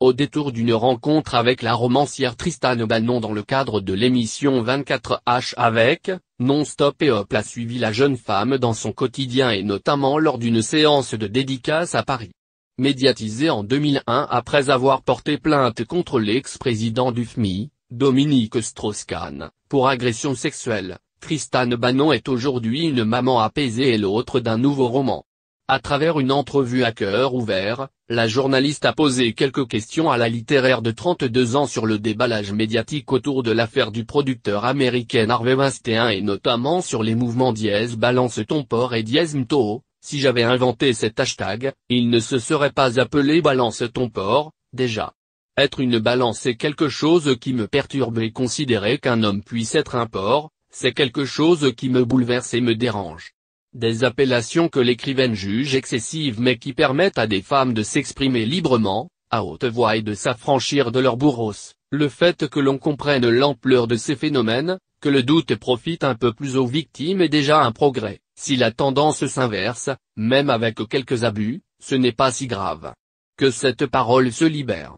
au détour d'une rencontre avec la romancière Tristan Bannon dans le cadre de l'émission 24H avec, Non-Stop et Hop a suivi la jeune femme dans son quotidien et notamment lors d'une séance de dédicace à Paris. Médiatisée en 2001 après avoir porté plainte contre l'ex-président du FMI, Dominique Strauss-Kahn, pour agression sexuelle, Tristan Bannon est aujourd'hui une maman apaisée et l'autre d'un nouveau roman. À travers une entrevue à cœur ouvert, la journaliste a posé quelques questions à la littéraire de 32 ans sur le déballage médiatique autour de l'affaire du producteur américain Harvey Weinstein et notamment sur les mouvements dièse balance ton porc» et dièse mto. Si j'avais inventé cet hashtag, il ne se serait pas appelé balance ton porc», déjà. Être une balance est quelque chose qui me perturbe et considérer qu'un homme puisse être un porc, c'est quelque chose qui me bouleverse et me dérange des appellations que l'écrivaine juge excessives mais qui permettent à des femmes de s'exprimer librement, à haute voix et de s'affranchir de leur bourros. Le fait que l'on comprenne l'ampleur de ces phénomènes, que le doute profite un peu plus aux victimes est déjà un progrès. Si la tendance s'inverse, même avec quelques abus, ce n'est pas si grave. Que cette parole se libère.